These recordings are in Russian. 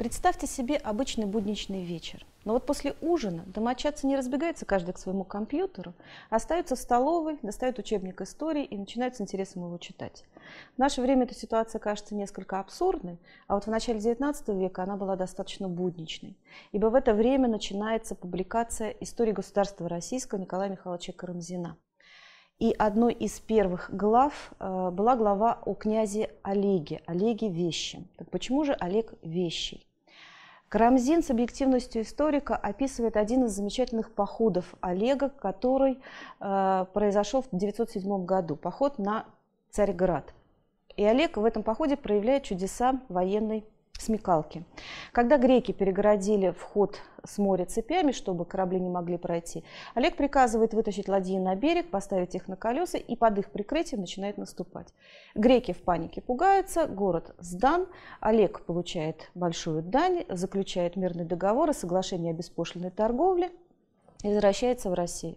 Представьте себе обычный будничный вечер. Но вот после ужина домочадцы не разбегаются каждый к своему компьютеру, а остаются в столовой, достают учебник истории и начинают с интересом его читать. В наше время эта ситуация кажется несколько абсурдной, а вот в начале XIX века она была достаточно будничной, ибо в это время начинается публикация истории государства российского Николая Михайловича Карамзина. И одной из первых глав э, была глава о князе Олеге, Олеге вещи. Так почему же Олег Вещий? Карамзин с объективностью историка описывает один из замечательных походов Олега, который э, произошел в 907 году, поход на Царьград. И Олег в этом походе проявляет чудеса военной смекалки. Когда греки перегородили вход с моря цепями, чтобы корабли не могли пройти, Олег приказывает вытащить ладьи на берег, поставить их на колеса и под их прикрытием начинает наступать. Греки в панике пугаются, город сдан, Олег получает большую дань, заключает мирный договор и соглашение о беспошлиной торговле – и возвращается в Россию.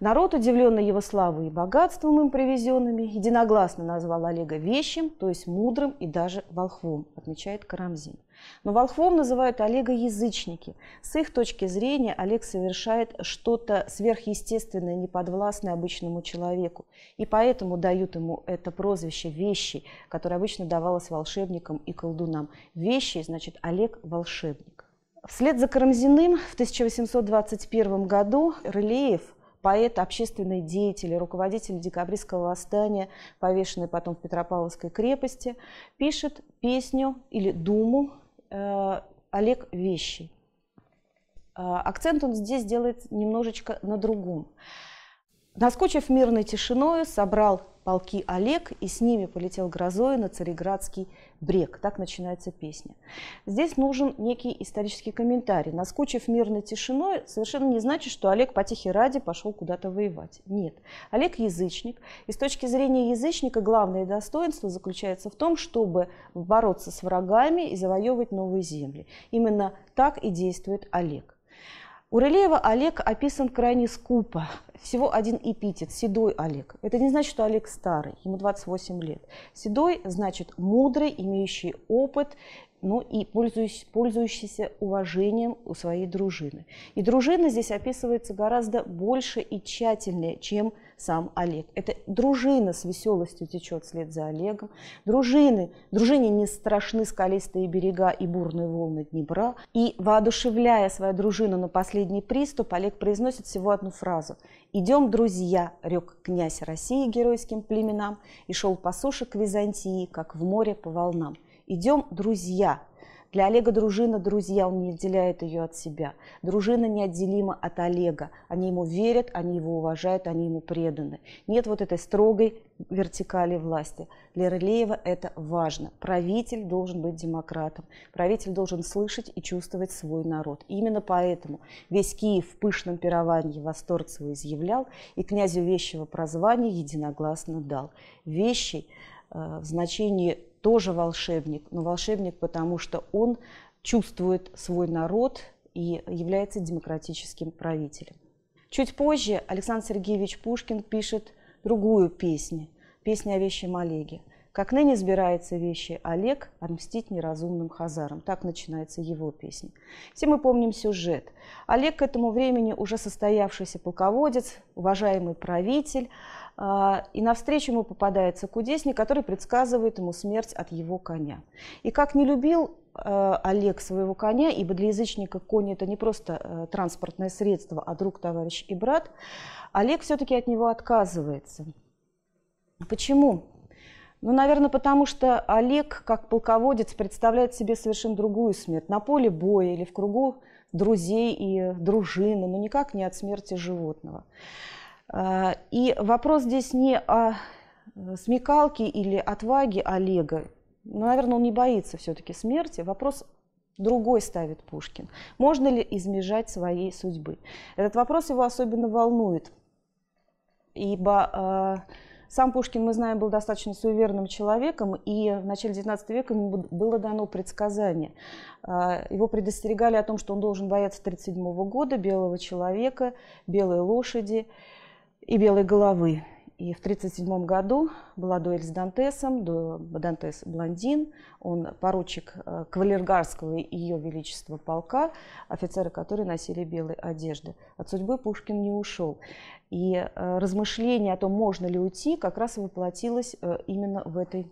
Народ, удивленный его славой и богатством им привезенными, единогласно назвал Олега вещим, то есть мудрым и даже волхвом, отмечает Карамзин. Но волхвом называют Олега язычники. С их точки зрения Олег совершает что-то сверхъестественное, неподвластное обычному человеку. И поэтому дают ему это прозвище «вещи», которое обычно давалось волшебникам и колдунам. «Вещи» значит «Олег – волшебник». Вслед за Карамзиным в 1821 году Рылеев – поэт, общественный деятель, руководитель декабристского восстания, повешенный потом в Петропавловской крепости, пишет песню или думу э, Олег Вещий. Э, акцент он здесь делает немножечко на другом. Наскучив мирной тишиною, собрал полки Олег и с ними полетел грозой на Цареградский брег. Так начинается песня. Здесь нужен некий исторический комментарий. Наскучив мирной тишиной, совершенно не значит, что Олег потихи ради пошел куда-то воевать. Нет. Олег язычник. И с точки зрения язычника главное достоинство заключается в том, чтобы бороться с врагами и завоевывать новые земли. Именно так и действует Олег. У Рылеева Олег описан крайне скупо. Всего один эпитет – «седой Олег». Это не значит, что Олег старый, ему 28 лет. «Седой» значит мудрый, имеющий опыт, но ну и пользующийся, пользующийся уважением у своей дружины. И дружина здесь описывается гораздо больше и тщательнее, чем сам Олег. Это дружина с веселостью течет вслед за Олегом. Дружины, дружине не страшны скалистые берега и бурные волны Днепра. И, воодушевляя свою дружину на последний приступ, Олег произносит всего одну фразу. «Идем, друзья, рек князь России геройским племенам, и шел по суше к Византии, как в море по волнам». Идем друзья. Для Олега дружина – друзья, он не отделяет ее от себя. Дружина неотделима от Олега. Они ему верят, они его уважают, они ему преданы. Нет вот этой строгой вертикали власти. Для Рылеева это важно. Правитель должен быть демократом. Правитель должен слышать и чувствовать свой народ. И именно поэтому весь Киев в пышном пировании восторгцево изъявлял и князю Вещего прозвания единогласно дал. Вещий э, в значении тоже волшебник, но волшебник, потому что он чувствует свой народ и является демократическим правителем. Чуть позже Александр Сергеевич Пушкин пишет другую песню, песню о вещем Олеге – как ныне сбирается вещи Олег отмстить неразумным хазарам. Так начинается его песня. Все мы помним сюжет. Олег к этому времени уже состоявшийся полководец, уважаемый правитель, а, и навстречу ему попадается кудесник, который предсказывает ему смерть от его коня. И как не любил а, Олег своего коня, ибо для язычника конь это не просто а, транспортное средство, а друг, товарищ и брат, Олег все-таки от него отказывается. Почему? Ну, наверное, потому что Олег, как полководец, представляет себе совершенно другую смерть. На поле боя или в кругу друзей и дружины, но никак не от смерти животного. А, и вопрос здесь не о смекалке или отваге Олега. Но, ну, наверное, он не боится все-таки смерти. Вопрос другой ставит Пушкин. Можно ли избежать своей судьбы? Этот вопрос его особенно волнует, ибо а, сам Пушкин, мы знаем, был достаточно суеверным человеком, и в начале XIX века ему было дано предсказание. А, его предостерегали о том, что он должен бояться 1937 года, белого человека, белой лошади и белой головы. И в 1937 году была дуэль с Дантесом, Дантес блондин, он поручик э, кавалергарского ее величества полка, офицеры которые носили белые одежды. От судьбы Пушкин не ушел. И э, размышление о том, можно ли уйти, как раз воплотилось э, именно в этой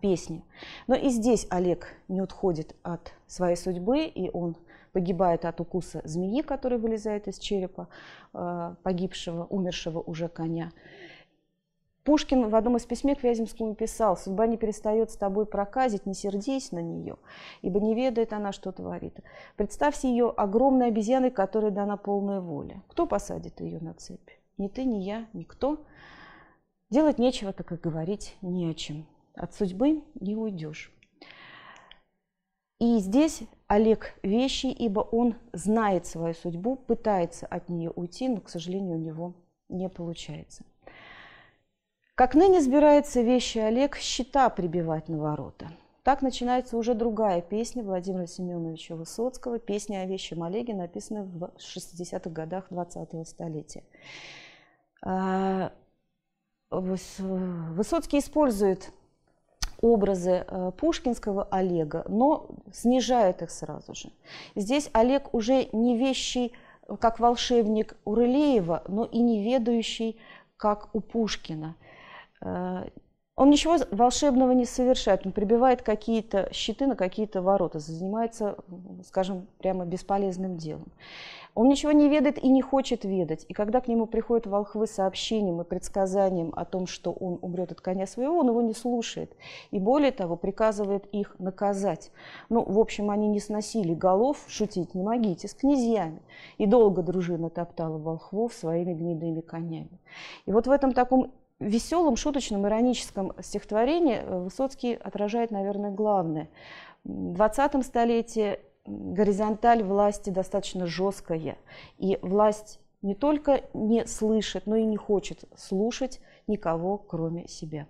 песне. Но и здесь Олег не отходит от своей судьбы, и он погибает от укуса змеи, который вылезает из черепа э, погибшего, умершего уже коня. Пушкин в одном из письме к Вяземскому писал, «Судьба не перестает с тобой проказить, не сердись на нее, ибо не ведает она, что творит. Представься ее огромной обезьяной, которой дана полная воля. Кто посадит ее на цепь? Ни ты, ни я, никто. Делать нечего, так и говорить не о чем. От судьбы не уйдешь». И здесь Олег вещи, ибо он знает свою судьбу, пытается от нее уйти, но, к сожалению, у него не получается. Как ныне сбирается вещи Олег щита прибивать на ворота. Так начинается уже другая песня Владимира Семеновича Высоцкого, песня о вещем Олеге, написанная в 60-х годах 20-го столетия. А, Высоцкий использует образы э, пушкинского Олега, но снижает их сразу же. Здесь Олег уже не вещий, э, как волшебник Урылеева, но и не ведающий, как у Пушкина. Э, он ничего волшебного не совершает, он прибивает какие-то щиты на какие-то ворота, занимается, скажем, прямо бесполезным делом. Он ничего не ведает и не хочет ведать. И когда к нему приходят волхвы сообщением и предсказанием о том, что он умрет от коня своего, он его не слушает. И более того, приказывает их наказать. Ну, в общем, они не сносили голов, шутить не могите, с князьями. И долго дружина топтала волхвов своими гнедыми конями. И вот в этом таком веселом, шуточном, ироническом стихотворении э, Высоцкий отражает, наверное, главное. В 20 столетии горизонталь власти достаточно жесткая, и власть не только не слышит, но и не хочет слушать никого, кроме себя.